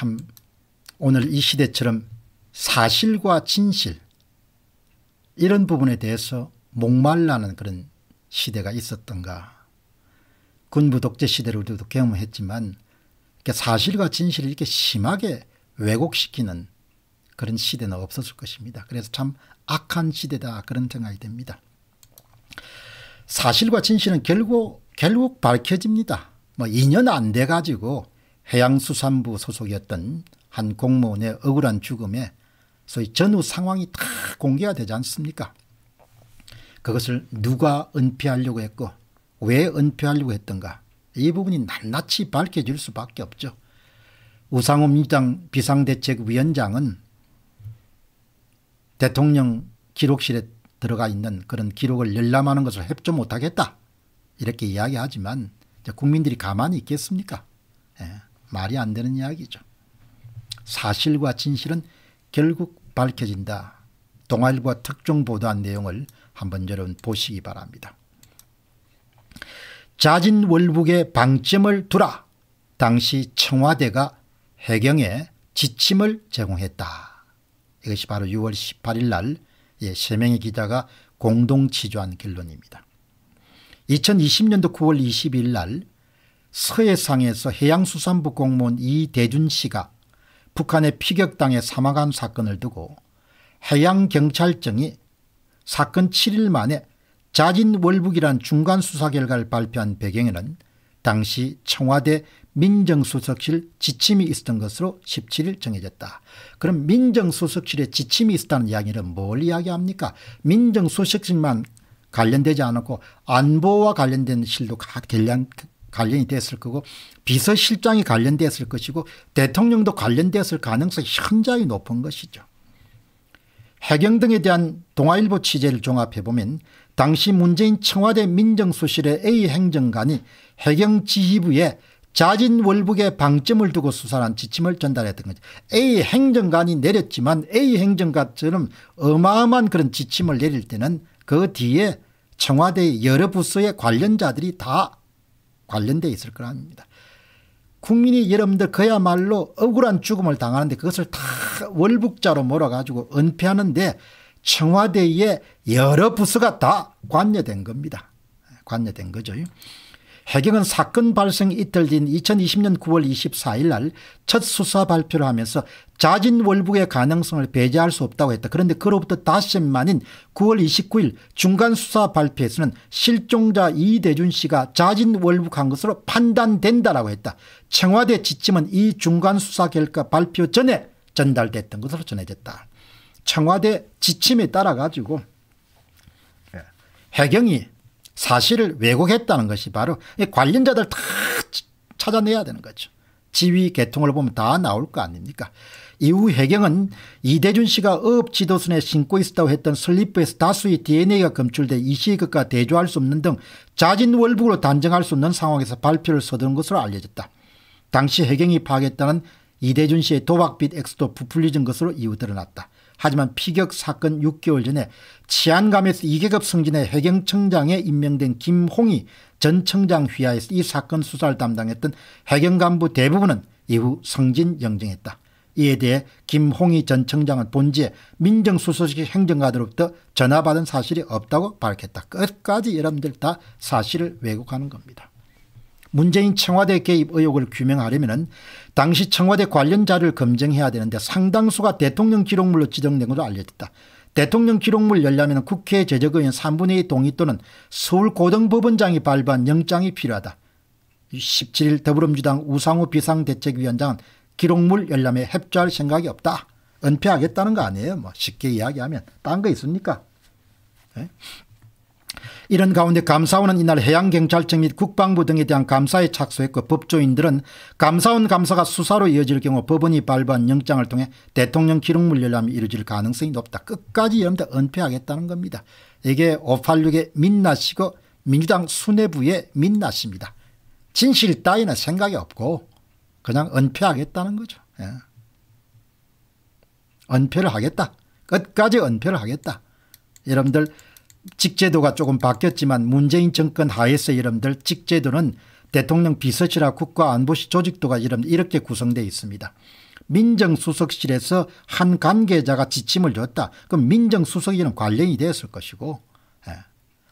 참 오늘 이 시대처럼 사실과 진실 이런 부분에 대해서 목말라는 그런 시대가 있었던가. 군부 독재 시대를 우리도 경험했지만 사실과 진실을 이렇게 심하게 왜곡시키는 그런 시대는 없었을 것입니다. 그래서 참 악한 시대다 그런 생각이 듭니다. 사실과 진실은 결국 결국 밝혀집니다. 뭐 2년 안 돼가지고 해양수산부 소속이었던 한 공무원의 억울한 죽음에 소위 전후 상황이 다 공개가 되지 않습니까? 그것을 누가 은폐하려고 했고 왜 은폐하려고 했던가 이 부분이 낱낱이 밝혀질 수밖에 없죠. 우상호 민주당 비상대책위원장은 대통령 기록실에 들어가 있는 그런 기록을 열람하는 것을 협조 못하겠다 이렇게 이야기하지만 국민들이 가만히 있겠습니까? 예. 말이 안 되는 이야기죠. 사실과 진실은 결국 밝혀진다. 동아일보 특종 보도한 내용을 한번 여러분 보시기 바랍니다. 자진월북에 방점을 두라. 당시 청와대가 해경에 지침을 제공했다. 이것이 바로 6월 18일 날 3명의 예, 기자가 공동 취조한 결론입니다. 2020년도 9월 22일 날 서해상에서 해양수산부 공무원 이대준 씨가 북한의 피격당해 사망한 사건을 두고 해양경찰청이 사건 7일 만에 자진월북이란 중간수사 결과를 발표한 배경에는 당시 청와대 민정수석실 지침이 있었던 것으로 17일 정해졌다. 그럼 민정수석실에 지침이 있었다는 이야기는 뭘 이야기합니까? 민정수석실만 관련되지 않고 안보와 관련된 실도 각 대량 관련이 됐을 거고 비서실장이 관련됐을 것이고 대통령도 관련됐을 가능성이 현저히 높은 것이죠. 해경 등에 대한 동아일보 취재를 종합해보면 당시 문재인 청와대 민정수실의 A 행정관이 해경 지휘부에 자진 월북에 방점을 두고 수사한 지침을 전달했던 거죠. A 행정관이 내렸지만 A 행정관처럼 어마어마한 그런 지침을 내릴 때는 그 뒤에 청와대 여러 부서의 관련자들이 다 관련되어 있을 거라 합니다. 국민이 여러분들 그야말로 억울한 죽음을 당하는데 그것을 다 월북자로 몰아가지고 은폐하는데 청와대의 여러 부서가 다 관여된 겁니다. 관여된 거죠. 해경은 사건 발생 이틀 뒤인 2020년 9월 24일 날 첫 수사 발표를 하면서 자진 월북의 가능성을 배제할 수 없다고 했다. 그런데 그로부터 다섯 만인 9월 29일 중간 수사 발표에서는 실종자 이대준 씨가 자진 월북한 것으로 판단된다라고 했다. 청와대 지침은 이 중간 수사 결과 발표 전에 전달됐던 것으로 전해졌다. 청와대 지침에 따라 가지고 예. 해경이 사실을 왜곡했다는 것이 바로 관련자들 다 찾아내야 되는 거죠. 지위 개통을 보면 다 나올 거 아닙니까 이후 해경은 이대준 씨가 업 지도순에 신고 있었다고 했던 슬리퍼에서 다수의 DNA가 검출돼 이 씨의 것과 대조할 수 없는 등 자진월북으로 단정할 수 없는 상황에서 발표를 서두른 것으로 알려졌다. 당시 해경이 파악했다는 이대준 씨의 도박빚 엑스도 부풀리진 것으로 이후 드러났다. 하지만 피격 사건 6개월 전에 치안감에서 2계급승진의 해경청장에 임명된 김홍이전 청장 휘하에서 이 사건 수사를 담당했던 해경 간부 대부분은 이후 승진 영정했다. 이에 대해 김홍희 전 청장은 본지에 민정수석식 행정가들로부터 전화받은 사실이 없다고 밝혔다. 끝까지 여러분들 다 사실을 왜곡하는 겁니다. 문재인 청와대 개입 의혹을 규명하려면 당시 청와대 관련자를 검증해야 되는데 상당수가 대통령 기록물로 지정된 것으로 알려졌다. 대통령 기록물 열려면 국회 제적의원 3분의 2 동의 또는 서울고등법원장이 발부한 영장이 필요하다. 17일 더불어민주당 우상호 비상대책위원장은 기록물 열람에 협조할 생각이 없다. 은폐하겠다는 거 아니에요. 뭐 쉽게 이야기하면 딴 거 있습니까? 네? 이런 가운데 감사원은 이날 해양경찰청 및 국방부 등에 대한 감사에 착수했고 법조인들은 감사원 감사가 수사로 이어질 경우 법원이 발부한 영장을 통해 대통령 기록물 열람이 이루어질 가능성이 높다. 끝까지 여러분들 은폐하겠다는 겁니다. 이게 586의 민낯이고 민주당 수뇌부의 민낯입니다. 진실 따위는 생각이 없고 그냥 은폐하겠다는 거죠. 예. 은폐를 하겠다. 끝까지 은폐를 하겠다. 여러분들 직제도가 조금 바뀌었지만 문재인 정권 하에서 이름들 직제도는 대통령 비서실과 국가안보조직도가 실 이름 이렇게 구성되어 있습니다. 민정수석실에서 한 관계자가 지침을 줬다. 그럼 민정수석이는 관련이 되었을 것이고 예.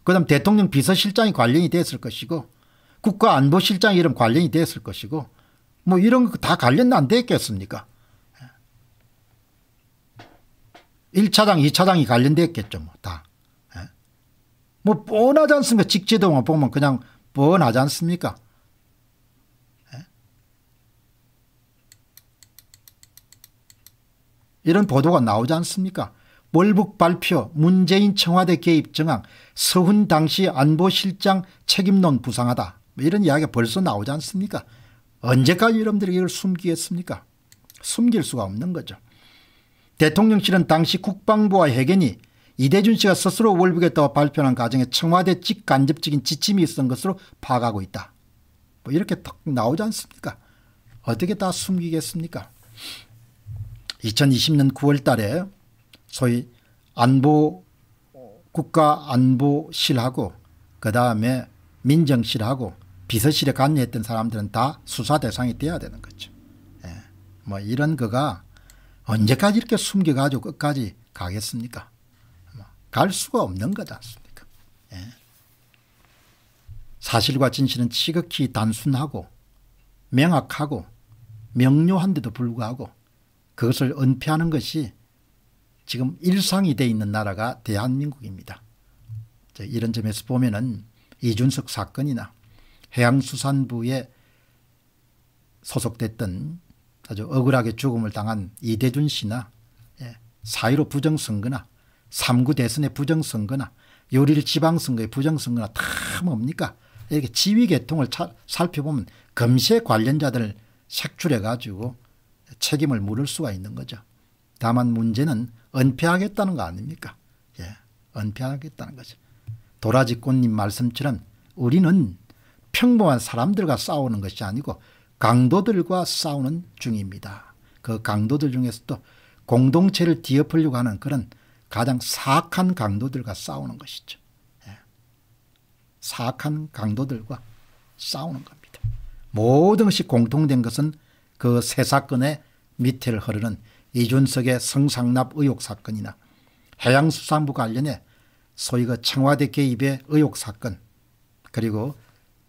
그 다음 대통령 비서실장이 관련이 되었을 것이고 국가안보실장 이름 관련이 되었을 것이고 뭐 이런 거 다 관련 안 되었겠습니까 1차장 예. 2차장이 관련되었겠죠 뭐 다. 뭐 뻔하지 않습니까? 직제도만 보면 그냥 뻔하지 않습니까? 예? 이런 보도가 나오지 않습니까? 월북 발표, 문재인 청와대 개입 정황, 서훈 당시 안보실장 책임론 부상하다. 뭐 이런 이야기가 벌써 나오지 않습니까? 언제까지 여러분들이 이걸 숨기겠습니까? 숨길 수가 없는 거죠. 대통령실은 당시 국방부와 해견이 이대준 씨가 스스로 월북했다고 발표한 과정에 청와대 직간접적인 지침이 있었던 것으로 파악하고 있다. 뭐 이렇게 딱 나오지 않습니까? 어떻게 다 숨기겠습니까? 2020년 9월 달에 소위 안보 국가 안보실하고 그 다음에 민정실하고 비서실에 관여했던 사람들은 다 수사 대상이 돼야 되는 거죠. 예. 뭐 이런 거가 언제까지 이렇게 숨겨가지고 끝까지 가겠습니까? 갈 수가 없는 것같습니까 예. 사실과 진실은 지극히 단순하고 명확하고 명료한데도 불구하고 그것을 은폐하는 것이 지금 일상이 돼 있는 나라가 대한민국입니다. 이런 점에서 보면 은 이준석 사건이나 해양수산부에 소속됐던 아주 억울하게 죽음을 당한 이대준 씨나 예, 사의로 부정선거나 3구 대선의 부정선거나 요리를 지방선거의 부정선거나 다 뭡니까? 이렇게 지휘계통을 살펴보면 금시의 관련자들을 색출해가지고 책임을 물을 수가 있는 거죠. 다만 문제는 은폐하겠다는 거 아닙니까? 예, 은폐하겠다는 거죠. 도라지꽃님 말씀처럼 우리는 평범한 사람들과 싸우는 것이 아니고 강도들과 싸우는 중입니다. 그 강도들 중에서도 공동체를 뒤엎으려고 하는 그런 가장 사악한 강도들과 싸우는 것이죠. 예. 사악한 강도들과 싸우는 겁니다. 모든 것이 공통된 것은 그 세 사건의 밑을 흐르는 이준석의 성상납 의혹 사건이나 해양수산부 관련해 소위 그 청와대 개입의 의혹 사건 그리고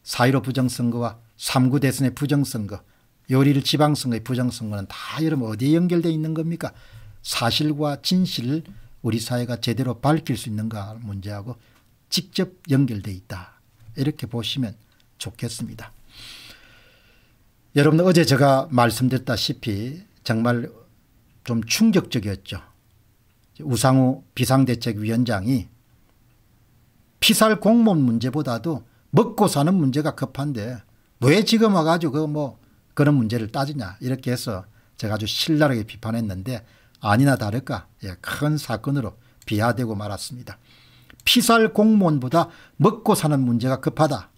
4.15 부정선거와 3구 대선의 부정선거 요리를 지방선거의 부정선거는 다 여러분 어디에 연결되어 있는 겁니까? 사실과 진실을 우리 사회가 제대로 밝힐 수 있는가 문제하고 직접 연결되어 있다. 이렇게 보시면 좋겠습니다. 여러분 어제 제가 말씀드렸다시피 정말 좀 충격적이었죠. 우상우 비상대책위원장이 피살 공무원 문제보다도 먹고 사는 문제가 급한데 왜 지금 와가지고 뭐 그런 문제를 따지냐 이렇게 해서 제가 아주 신랄하게 비판했는데 아니나 다를까 예, 큰 사건으로 비하되고 말았습니다. 피살 공무원보다 먹고 사는 문제가 급하다.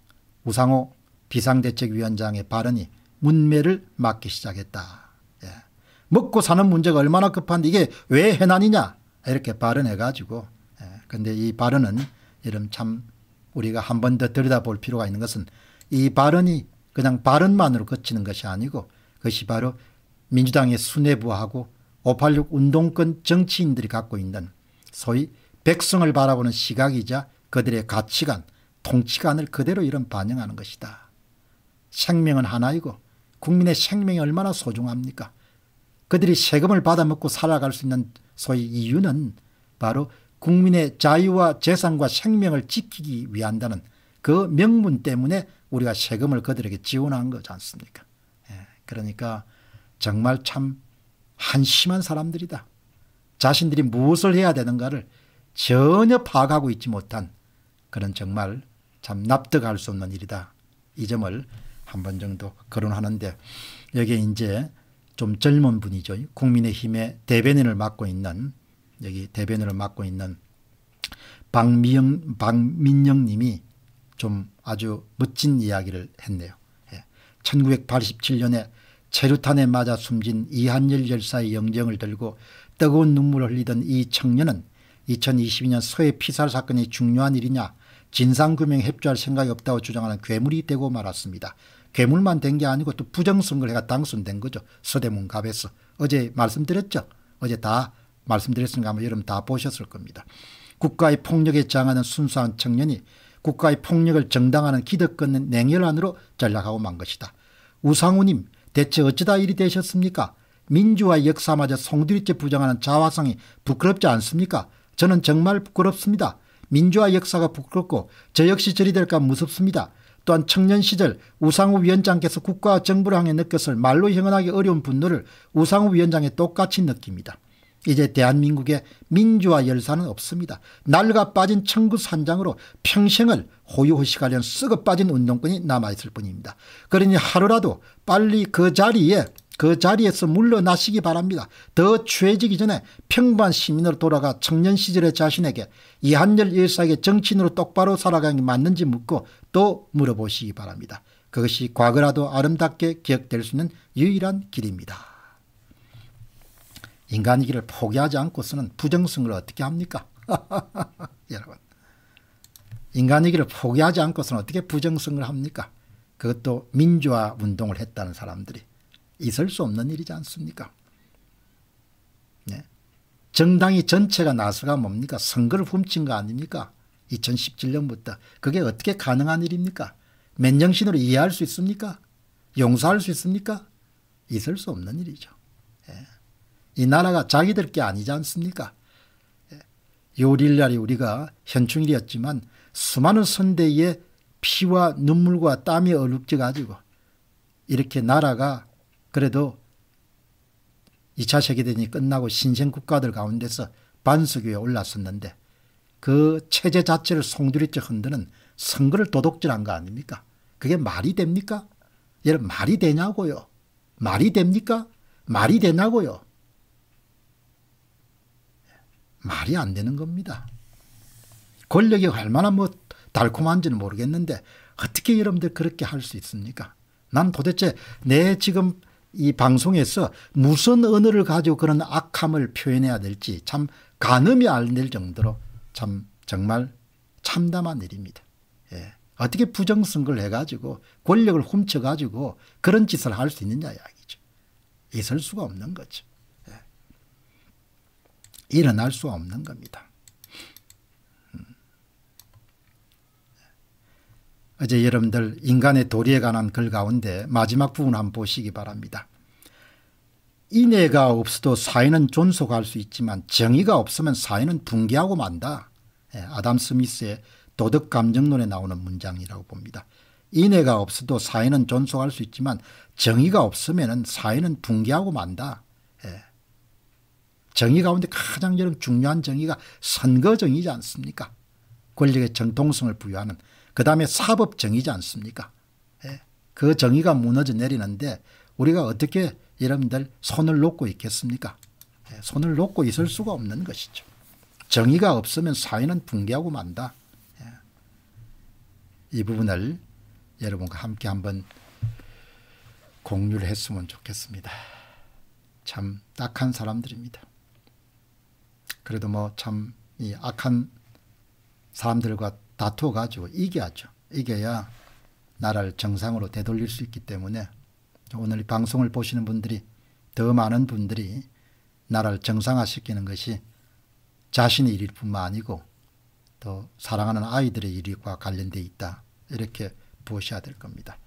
우상호 비상대책위원장의 발언이 문매를 막기 시작했다. 예. 먹고 사는 문제가 얼마나 급한데 이게 왜 해난이냐 이렇게 발언해가지고 예. 근데 이 발언은 이름 참 우리가 한 번 더 들여다볼 필요가 있는 것은 이 발언이 그냥 발언만으로 그치는 것이 아니고 그것이 바로 민주당의 수뇌부하고 586 운동권 정치인들이 갖고 있는 소위 백성을 바라보는 시각이자 그들의 가치관, 통치관을 그대로 이런 반영하는 것이다. 생명은 하나이고 국민의 생명이 얼마나 소중합니까? 그들이 세금을 받아먹고 살아갈 수 있는 소위 이유는 바로 국민의 자유와 재산과 생명을 지키기 위한다는 그 명분 때문에 우리가 세금을 그들에게 지원한 거지 않습니까? 예, 그러니까 정말 참 한심한 사람들이다. 자신들이 무엇을 해야 되는가를 전혀 파악하고 있지 못한 그런 정말 참 납득할 수 없는 일이다. 이 점을 한 번 정도 거론하는데 여기에 이제 좀 젊은 분이죠. 국민의힘의 대변인을 맡고 있는 여기 대변인을 맡고 있는 박미영, 박민영 님이 좀 아주 멋진 이야기를 했네요. 1987년에 예. 체류탄에 맞아 숨진 이한열 열사의 영정을 들고 뜨거운 눈물을 흘리던 이 청년은 2022년 서해 피살 사건이 중요한 일이냐 진상규명 협조할 생각이 없다고 주장하는 괴물이 되고 말았습니다. 괴물만 된 게 아니고 또 부정선거를 해가 당선된 거죠. 서대문 갑에서. 어제 말씀드렸죠. 어제 다 말씀드렸으니까 아마 여러분 다 보셨을 겁니다. 국가의 폭력에 장하는 순수한 청년이 국가의 폭력을 정당하는 기득권 냉혈안으로 전락하고 만 것이다. 우상우님 대체 어쩌다 일이 되셨습니까? 민주화 역사마저 송두리째 부정하는 자화성이 부끄럽지 않습니까? 저는 정말 부끄럽습니다. 민주화 역사가 부끄럽고 저 역시 저리 될까 무섭습니다. 또한 청년 시절 우상우 위원장께서 국가와 정부를 향해 느꼈을 말로 형언하기 어려운 분노를 우상우 위원장에 똑같이 느낍니다. 이제 대한민국의 민주화 열사는 없습니다. 날가 빠진 청구산장으로 평생을 호유호식하려는 썩어 빠진 운동권이 남아있을 뿐입니다. 그러니 하루라도 빨리 그 자리에 그 자리에서 물러나시기 바랍니다. 더 취해지기 전에 평범한 시민으로 돌아가 청년 시절의 자신에게 이한열 일사에게 정치인으로 똑바로 살아가는 게 맞는지 묻고 또 물어보시기 바랍니다. 그것이 과거라도 아름답게 기억될 수 있는 유일한 길입니다. 인간이기를 포기하지 않고서는 부정성을 어떻게 합니까? 여러분. 인간이기를 포기하지 않고서는 어떻게 부정성을 합니까? 그것도 민주화 운동을 했다는 사람들이 있을 수 없는 일이지 않습니까? 네. 정당이 전체가 나서가 뭡니까? 선거를 훔친 거 아닙니까? 2017년부터. 그게 어떻게 가능한 일입니까? 맨정신으로 이해할 수 있습니까? 용서할 수 있습니까? 있을 수 없는 일이죠. 예. 이 나라가 자기들 게 아니지 않습니까? 예. 요월일 날이 우리가 현충일이었지만 수많은 선대의 피와 눈물과 땀이 얼룩져 가지고 이렇게 나라가 그래도 2차 세계대전이 끝나고 신생국가들 가운데서 반석 위에 올랐었는데 그 체제 자체를 송두리째 흔드는 선거를 도둑질한 거 아닙니까? 그게 말이 됩니까? 여러 말이 되냐고요. 말이 됩니까? 말이 되냐고요. 말이 안 되는 겁니다. 권력이 얼마나 뭐 달콤한지는 모르겠는데 어떻게 여러분들 그렇게 할 수 있습니까? 난 도대체 내 지금 이 방송에서 무슨 언어를 가지고 그런 악함을 표현해야 될지 참 가늠이 안 될 정도로 참 정말 참담한 일입니다. 예. 어떻게 부정선거를 해가지고 권력을 훔쳐가지고 그런 짓을 할 수 있느냐 이야기죠. 있을 수가 없는 거죠. 일어날 수 없는 겁니다. 음. 어제 여러분들 인간의 도리에 관한 글 가운데 마지막 부분 한번 보시기 바랍니다. 인애가 없어도 사회는 존속할 수 있지만 정의가 없으면 사회는 붕괴하고 만다. 예, 아담 스미스의 도덕감정론에 나오는 문장이라고 봅니다. 인애가 없어도 사회는 존속할 수 있지만 정의가 없으면 사회는 붕괴하고 만다. 예. 정의 가운데 가장 여러 중요한 정의가 선거정의지 않습니까? 권력의 정통성을 부여하는 그 다음에 사법정의지 않습니까? 예, 그 정의가 무너져 내리는데 우리가 어떻게 여러분들 손을 놓고 있겠습니까? 예, 손을 놓고 있을 수가 없는 것이죠. 정의가 없으면 사회는 붕괴하고 만다. 예, 이 부분을 여러분과 함께 한번 공유를 했으면 좋겠습니다. 참 딱한 사람들입니다. 그래도 뭐 참 이 악한 사람들과 다투어 가지고 이겨야죠. 이겨야 나라를 정상으로 되돌릴 수 있기 때문에 오늘 방송을 보시는 분들이 더 많은 분들이 나라를 정상화시키는 것이 자신의 일일 뿐만 아니고 또 사랑하는 아이들의 일과 관련돼 있다. 이렇게 보셔야 될 겁니다.